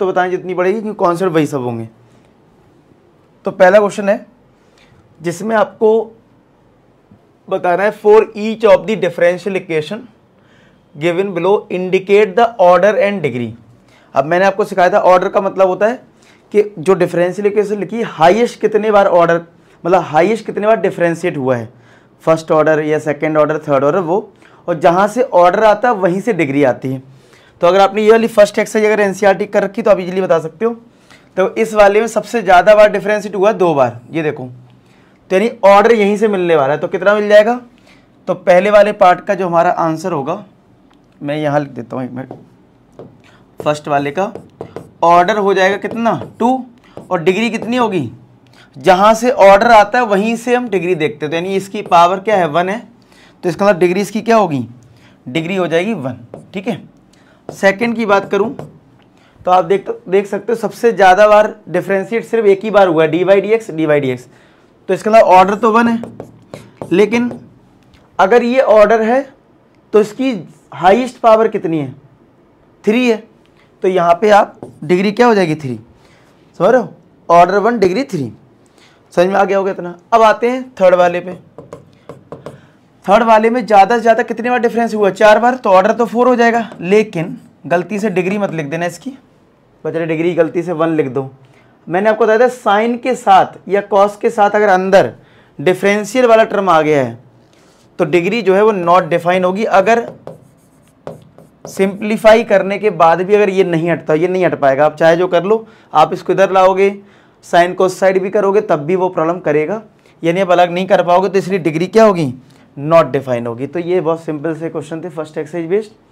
तो बताएं जितनी बढ़ेगी क्योंकि कॉन्सेप्ट वही सब होंगे तो पहला क्वेश्चन है जिसमें आपको बताना है for each of the differential equation given below indicate the order and degree अब मैंने आपको सिखाया था ऑर्डर का मतलब होता है कि जो डिफरेंशियल इक्वेशन लिखी हाईएस्ट कितने बार ऑर्डर मतलब हाईएस्ट कितने बार डिफरेंशिएट हुआ है फर्स्ट ऑर्डर या सेकेंड ऑर्डर थर्ड ऑर्डर वो और जहाँ से ऑर्डर आता है वहीं से डिग्री आती है तो अगर आपने ये वाली फर्स्ट एक्सरसाइज अगर एनसीईआरटी कर रखी तो आप इजीली बता सकते हो तो इस वाले में सबसे ज़्यादा बार डिफ्रेंशिएट हुआ दो बार ये देखो तो यानी ऑर्डर यहीं से मिलने वाला है तो कितना मिल जाएगा तो पहले वाले पार्ट का जो हमारा आंसर होगा मैं यहाँ लिख देता हूँ एक मिनट फर्स्ट वाले का ऑर्डर हो जाएगा कितना टू और डिग्री कितनी होगी जहाँ से ऑर्डर आता है वहीं से हम डिग्री देखते हैं तो यानी इसकी पावर क्या है वन है तो इसका मतलब डिग्री इसकी क्या होगी डिग्री हो जाएगी वन ठीक है सेकंड की बात करूं तो आप देख देख सकते हो सबसे ज़्यादा बार डिफ्रेंशिएट सिर्फ एक ही बार हुआ D Y D X D Y D X तो इसके अंदर ऑर्डर तो वन है लेकिन अगर ये ऑर्डर है तो इसकी हाईएस्ट पावर कितनी है थ्री है तो यहाँ पे आप डिग्री क्या हो जाएगी थ्री समझ रहे हो ऑर्डर वन डिग्री थ्री समझ में आ गया होगा इतना अब आते हैं थर्ड वाले पे थर्ड वाले में ज़्यादा से ज़्यादा कितने बार डिफरेंस हुआ चार बार तो ऑर्डर तो फोर हो जाएगा लेकिन गलती से डिग्री मत लिख देना इसकी बचरे डिग्री गलती से वन लिख दो मैंने आपको बताया था साइन के साथ या कॉस के साथ अगर अंदर डिफरेंशियल वाला टर्म आ गया है तो डिग्री जो है वो नॉट डिफाइन होगी अगर सिंप्लीफाई करने के बाद भी अगर ये नहीं हटता ये नहीं हट पाएगा आप चाहे जो कर लो आप इसको इधर लाओगे साइन को साइड भी करोगे तब भी वो प्रॉब्लम करेगा यानी आप अलग नहीं कर पाओगे तो इसलिए डिग्री क्या होगी नॉट डिफाइन होगी तो ये बहुत सिंपल से क्वेश्चन थे फर्स्ट एक्सरसाइज बेस्ड